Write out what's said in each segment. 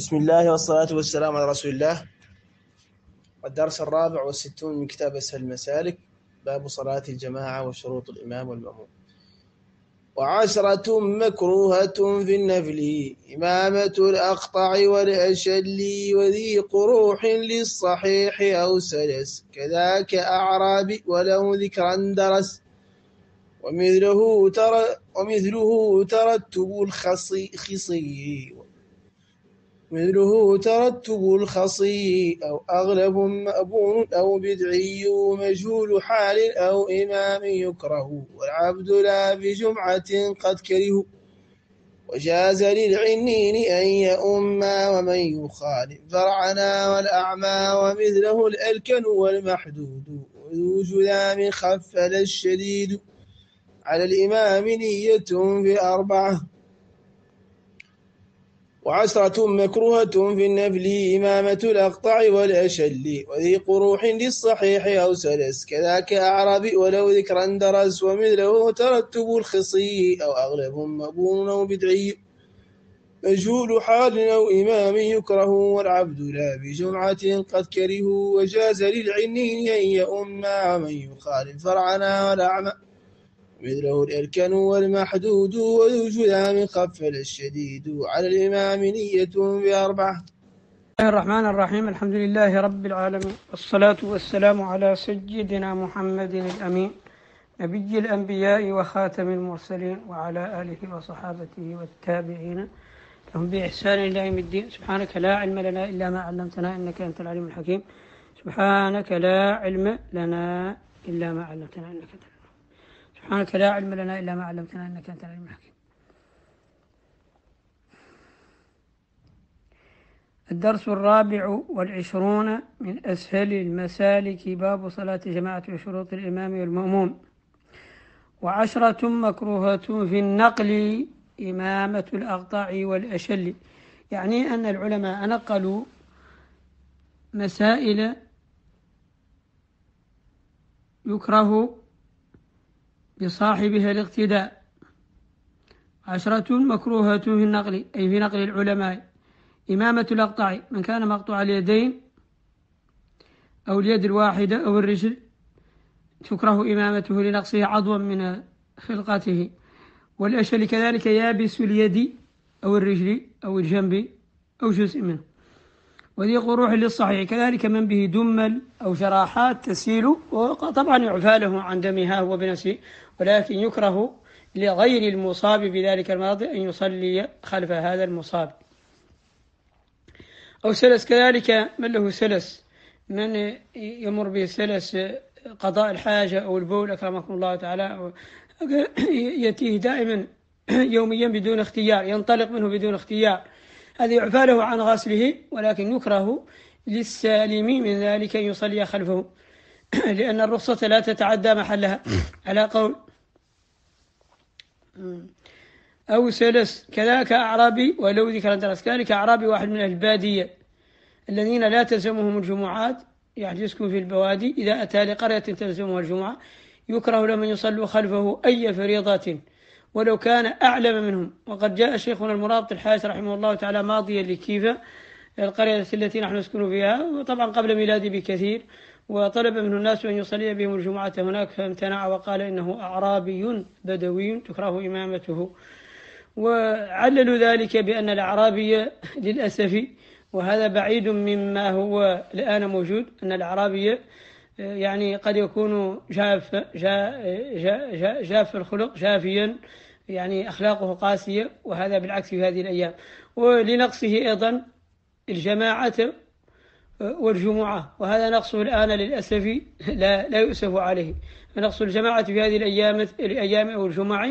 بسم الله والصلاة والسلام على رسول الله الدرس الرابع والستون من كتاب أسهل المسالك باب صلاة الجماعة وشروط الإمام والمأموم وعشرة مكروهة في النفل إمامة الأقطع والأشل وذي قروح للصحيح أو سلس كذاك أعرابي وله ذكرا درس ومثله ترى ومثله ترتب الخصي مثله ترتب الخصي أو أغلب مأبون أو بدعي مجهول حال أو إمام يكره والعبد لا بجمعة قد كره وجاز للعنين أن يؤم ومن يخالف فرعنا والأعمى ومثله الألكن والمحدود وذو من خفل الشديد على الإمام نية بأربعة وعشرة مكروهة في النفل إمامة الأقطع والأشل وذي قروح للصحيح أو سلس كذاك أعربي ولو ذكرا درس ومثله ترتب الخصي أو أغلب مبون أو بدعي مجهول حال أو إمام يكره والعبد لا بجمعة قد كرهوا وجاز للعنين أن يؤم من يخالف فرعنا والأعمى مثله الإركان والمحدود ويوجد من خفل الشديد على الإمام نية بأربعة بسم الله الرحمن الرحيم الحمد لله رب العالمين والصلاة والسلام على سيدنا محمد الأمين نبي الأنبياء وخاتم المرسلين وعلى آله وصحابته والتابعين لهم بإحسان إلى يوم الدين سبحانك لا علم لنا إلا ما علمتنا إنك أنت العليم الحكيم سبحانك لا علم لنا إلا ما علمتنا إنك أنت العليم سبحانك لا علم لنا إلا ما علمتنا إنك أنت العليم الحكيم الدرس الرابع والعشرون من أسهل المسالك باب صلاة جماعة وشروط الإمام والمأموم وعشرة مكروهة في النقل إمامة الأقطاع والأشل يعني أن العلماء نقلوا مسائل يكره بصاحبها الاقتداء عشرة مكروهة في النقل أي في نقل العلماء إمامة الأقطع من كان مقطوع اليدين أو اليد الواحدة أو الرجل تكره إمامته لنقصه عضوا من خلقته والأشهر كذلك يابس اليد أو الرجل أو الجنب أو جزء منه وذيق روح للصحيح كذلك من به دمل أو جراحات تسيل وطبعا يعفى له عن دمها هو بنفسه ولكن يكره لغير المصاب بذلك المرض أن يصلي خلف هذا المصاب أو سلس كذلك من له سلس من يمر به سلس قضاء الحاجة أو البول أكرمكم الله تعالى يأتيه دائما يوميا بدون اختيار ينطلق منه بدون اختيار هذا يعفى له عن غسله ولكن يكره للسالم من ذلك أن يصلي خلفه لأن الرخصة لا تتعدى محلها على قول أو سلس كذلك أعرابي ولو ذكر درس كذلك أعرابي واحد من البادية الذين لا تلزمهم الجمعات يحجزكم في البوادي إذا أتى لقرية تلزمها الجمعة يكره لمن يصلوا خلفه أي فريضة ولو كان أعلم منهم وقد جاء شيخنا المرابط الحارث رحمه الله تعالى ماضيا لكيفة القرية التي نحن نسكن فيها وطبعا قبل ميلادي بكثير وطلب منه الناس أن يصلي بهم الجمعة هناك فامتنع وقال إنه أعرابي بدوي تكره إمامته وعللوا ذلك بأن الأعرابي للأسف وهذا بعيد مما هو الآن موجود أن الأعرابي يعني قد يكون جاف جاف, جاف الخلق جافيا يعني أخلاقه قاسية وهذا بالعكس في هذه الأيام ولنقصه أيضا الجماعة آه، والجمعة وهذا نقص الآن للأسف لا, لا يؤسف عليه نقص الجماعة في هذه الأيام الأيام أو الجمع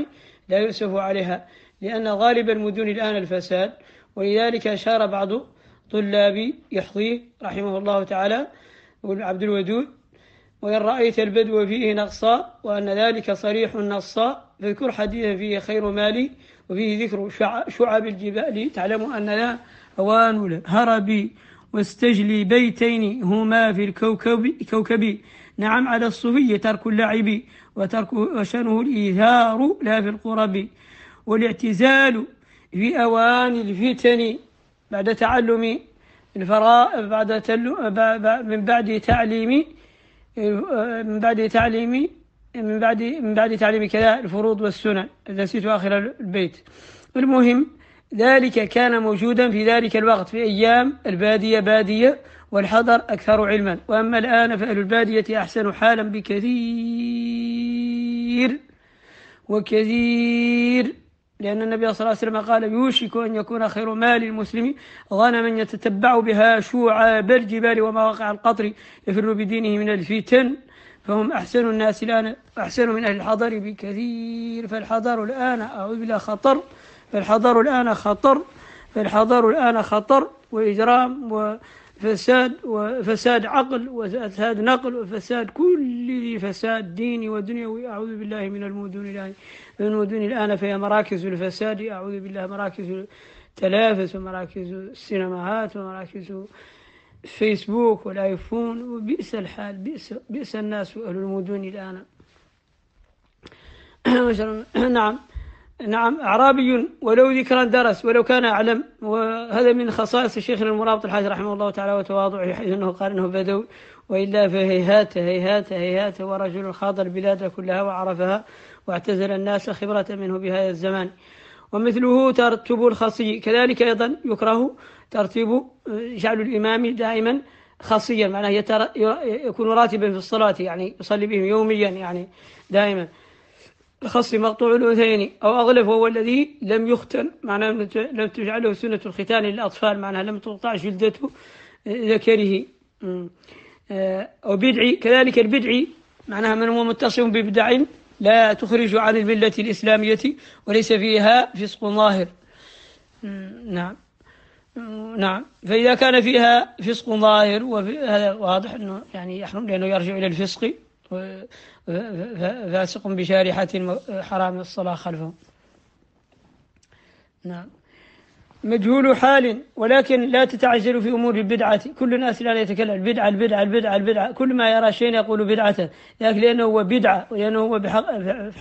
لا يؤسف عليها لأن غالب المدن الآن الفساد ولذلك أشار بعض طلاب يحظيه رحمه الله تعالى عبد الودود وإن رأيت البدو فيه نقصا وأن ذلك صريح نصا فاذكر حديثا فيه خير مالي وفيه ذكر شعب الجبال تعلم أن لا أوان الهرب واستجلي بيتين هما في الكوكب كوكب نعم على الصفي ترك اللعب وترك وشنه الإيثار لا في القرب والاعتزال في أوان الفتن بعد تعلم الفرائض بعد من بعد تعليم من بعد تعليمي من بعد من بعد تعليم كذا الفروض والسنن نسيت آخر البيت المهم ذلك كان موجودا في ذلك الوقت في أيام البادية بادية والحضر أكثر علما وأما الآن فأهل البادية أحسن حالا بكثير وكثير لأن النبي صلى الله عليه وسلم قال يوشك أن يكون خير مال المسلم غنما يتتبع بها شعاب الجبال ومواقع القطر يفر بدينه من الفتن فهم أحسن الناس الآن أحسن من أهل الحضر بكثير فالحضر الآن أعوذ بالله خطر فالحضر الآن خطر فالحضر الآن خطر وإجرام وفساد وفساد عقل وفساد نقل وفساد كل كل ذي فساد ديني ودنيوي أعوذ بالله من المدن الآن المدن الآن فهي مراكز الفساد أعوذ بالله مراكز التلافز ومراكز السينمات ومراكز الفيسبوك والآيفون وبئس الحال بئس, بئس الناس وأهل المدن الآن نعم نعم أعرابي ولو ذكرا درس ولو كان أعلم وهذا من خصائص شيخنا المرابط الحاج رحمه الله تعالى وتواضعه حيث أنه قال أنه بدوي وإلا فهيهات هيهات هيهات هو رجل خاض البلاد كلها وعرفها واعتزل الناس خبرة منه بهذا الزمان ومثله ترتب الخصي كذلك أيضا يكره ترتيب آه، جعل الإمام دائما خاصيا معناه يتر... يكون راتبا في الصلاة يعني يصلي بهم يوميا يعني دائما الخصي مقطوع الأنثيين أو أغلف وهو الذي لم يختن معناه لم تجعله سنة الختان للأطفال معناه لم تقطع جلدته آه، ذكره أو بدعي كذلك البدعي معناها من هو متصف ببدع لا تخرج عن الملة الإسلامية وليس فيها فسق ظاهر نعم نعم فإذا كان فيها فسق ظاهر وهذا واضح أنه يعني يحرم لأنه يرجع إلى الفسق فاسق بشارحة حرام الصلاة خلفه نعم مجهول حال ولكن لا تتعجلوا في أمور البدعة كل الناس الآن يتكلم البدعة البدعة البدعة البدعة كل ما يرى شيء يقول بدعته لكن لأنه هو بدعة ولأنه هو بحق,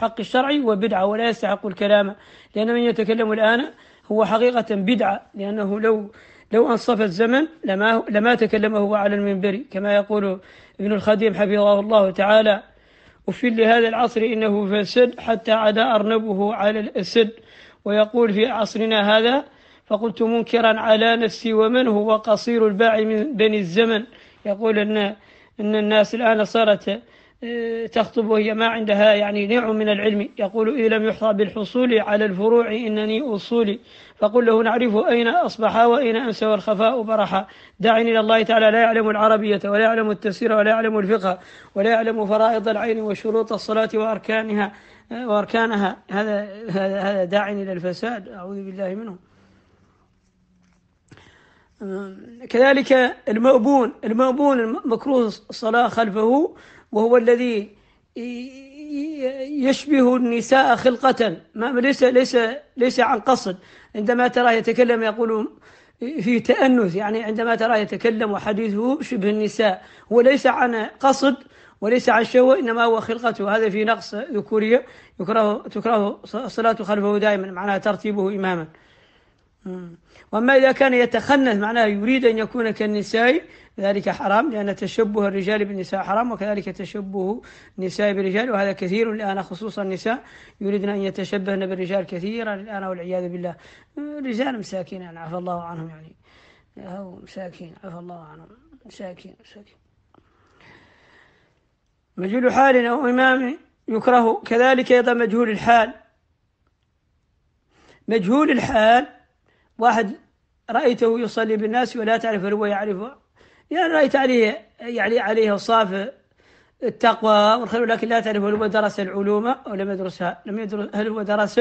حق الشرعي وبدعة ولا يستحق الكلام لأن من يتكلم الآن هو حقيقة بدعة لأنه لو لو أنصف الزمن لما لما تكلم هو على المنبر كما يقول ابن الخديم حفظه الله تعالى وفي لهذا العصر إنه فسد حتى عدا أرنبه على الأسد ويقول في عصرنا هذا فقلت منكرا على نفسي ومن هو قصير الباع من بني الزمن يقول أن أن الناس الآن صارت آه، تخطب وهي ما عندها يعني نوع من العلم يقول إن إيه لم يحظى بالحصول على الفروع إنني أصولي فقل له نعرف أين أصبح وأين امسى والخفاء برح دعني إلى الله تعالى لا يعلم العربية ولا يعلم التفسير ولا يعلم الفقه ولا يعلم فرائض العين وشروط الصلاة وأركانها آه، وأركانها هذا هذا داع إلى الفساد أعوذ بالله منه كذلك المأبون المأبون مكروه الصلاة خلفه وهو الذي يشبه النساء خلقة ما ليس ليس ليس عن قصد عندما تراه يتكلم يقول في تأنث يعني عندما تراه يتكلم وحديثه شبه النساء وليس عن قصد وليس عن شهوة إنما هو خلقته هذا في نقص ذكورية يكره تكره الصلاة خلفه دائما معناها ترتيبه إماما وأما إذا كان يتخنث معناه يريد أن يكون كالنساء ذلك حرام لأن تشبه الرجال بالنساء حرام وكذلك تشبه النساء بالرجال وهذا كثير الآن خصوصا النساء يريدن أن يتشبهن بالرجال كثيرا الآن والعياذ بالله رجال مساكين يعني عفى الله عنهم يعني هو مساكين عفى الله عنهم مساكين مساكين مجهول حال أو إمام يكره كذلك أيضا مجهول الحال مجهول الحال واحد رأيته يصلي بالناس ولا تعرف هل هو يعرفه يعني رأيت عليه يعني عليه أوصاف التقوى والخير ولكن لا تعرف هل هو درس العلوم أو لم يدرسها لم يدرس هل هو درس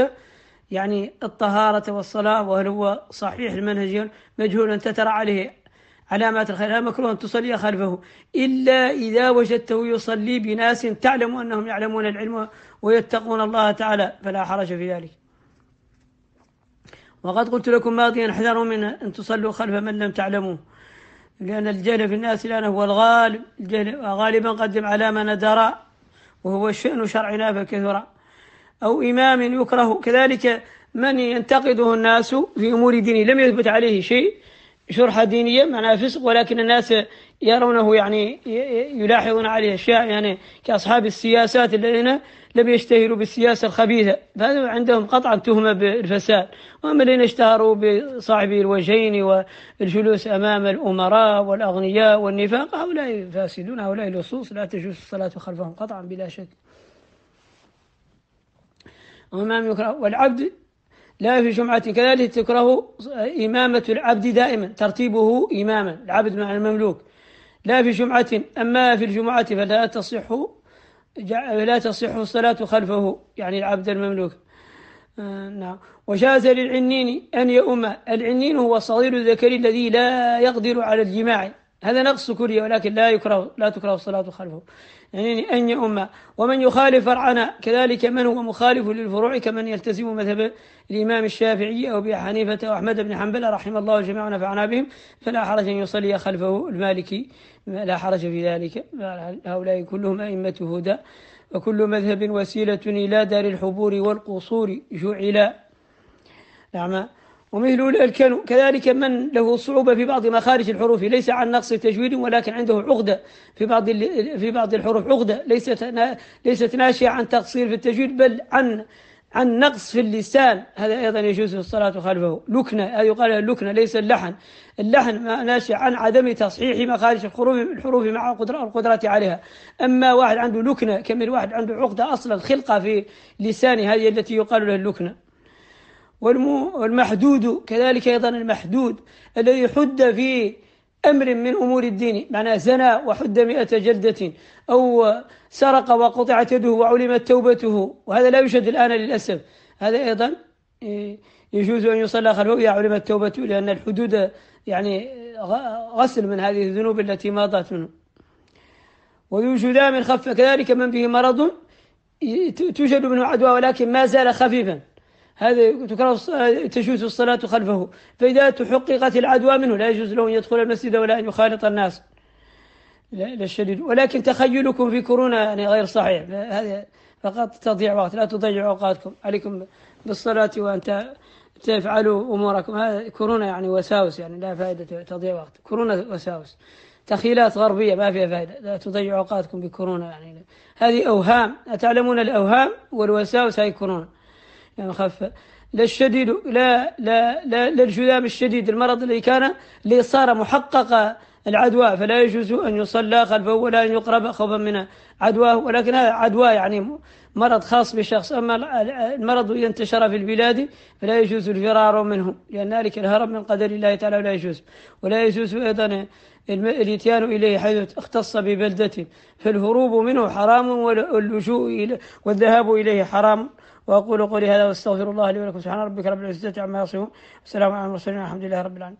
يعني الطهارة والصلاة وهل هو صحيح المنهج مجهول أن تترى عليه علامات الخير هذا مكروه أن تصلي خلفه إلا إذا وجدته يصلي بناس تعلم أنهم يعلمون العلم ويتقون الله تعالى فلا حرج في ذلك وقد قلت لكم ماضيا احذروا من أن تصلوا خلف من لم تعلموه لأن الجهل في الناس الآن هو الغالب الجهل غالبا قدم على ما ندرى وهو شأن شرعنا فكثرا أو إمام يكره كذلك من ينتقده الناس في أمور دينه لم يثبت عليه شيء شرحة دينية معناها فسق ولكن الناس يرونه يعني يلاحظون عليه أشياء يعني كأصحاب السياسات الذين لم يشتهروا بالسياسة الخبيثة فهذا عندهم قطعا تهمة بالفساد وأما الذين اشتهروا بصاحب الوجهين والجلوس أمام الأمراء والأغنياء والنفاق هؤلاء فاسدون هؤلاء اللصوص لا تجوز الصلاة خلفهم قطعا بلا شك وما والعبد لا في جمعة كذلك تكره إمامة العبد دائما ترتيبه إماما العبد مع المملوك لا في جمعة أما في الجمعة فلا تصح لا تصح الصلاة خلفه يعني العبد المملوك آه، نعم وجاز للعنين أن يؤم العنين هو الصغير الذكري الذي لا يقدر على الجماع هذا نقص كلي ولكن لا يكره لا تكره الصلاة خلفه يعني أن أمة ومن يخالف فرعنا كذلك من هو مخالف للفروع كمن يلتزم مذهب الإمام الشافعي أو أبي حنيفة وأحمد بن حنبل رحم الله جميعا ونفعنا بهم فلا حرج أن يصلي خلفه المالكي لا حرج في ذلك هؤلاء كلهم أئمة هدى وكل مذهب وسيلة إلى دار الحبور والقصور جعل نعم ومثل أولئك كانوا كذلك من له صعوبة في بعض مخارج الحروف ليس عن نقص تجويد ولكن عنده عقدة في بعض في بعض الحروف عقدة ليست ليست ناشئة عن تقصير في التجويد بل عن عن نقص في اللسان هذا أيضا يجوز في الصلاة خلفه لكنة هذا يقال لكنة ليس اللحن اللحن ناشئ عن عدم تصحيح مخارج الحروف الحروف مع القدرة عليها أما واحد عنده لكنة كم واحد عنده عقدة أصلا خلقة في لسانه هذه التي يقال لها اللكنة والمحدود كذلك أيضا المحدود الذي حد في أمر من أمور الدين معناه زنى وحد مئة جلدة أو سرق وقطعت يده وعلمت توبته وهذا لا يوجد الآن للأسف هذا أيضا إيه، يجوز أن يصلى خلفه إذا علمت توبته لأن الحدود يعني غسل من هذه الذنوب التي مضت منه ويوجد من خف كذلك من به مرض توجد منه عدوى ولكن ما زال خفيفا هذا تكره تشوت الصلاة خلفه فإذا تحققت العدوى منه لا يجوز له أن يدخل المسجد ولا أن يخالط الناس لا, الشديد ولكن تخيلكم في كورونا يعني غير صحيح هذا فقط تضيع وقت لا تضيعوا أوقاتكم عليكم بالصلاة وأن تفعلوا أموركم هذا كورونا يعني وساوس يعني لا فائدة تضيع وقت كورونا وساوس تخيلات غربية ما فيها فائدة لا تضيع أوقاتكم بكورونا يعني هذه أوهام أتعلمون الأوهام والوساوس هاي كورونا يعني المخفة لا الشديد لا لا لا, لا الجذام الشديد المرض الذي كان اللي صار محقق العدوى فلا يجوز أن يصلى خلفه ولا أن يقرب خوفا من عدواه ولكن هذا عدوى يعني مرض خاص بشخص أما المرض إذا انتشر في البلاد فلا يجوز الفرار منه لأن ذلك الهرب من قدر الله تعالى ولا يجوز ولا يجوز أيضا الاتيان إليه حيث اختص ببلدته فالهروب منه حرام واللجوء والذهاب إليه حرام وأقول قولي هذا وأستغفر الله لي ولكم سبحان ربك رب العزة عما يصفون والسلام على المرسلين والحمد لله رب العالمين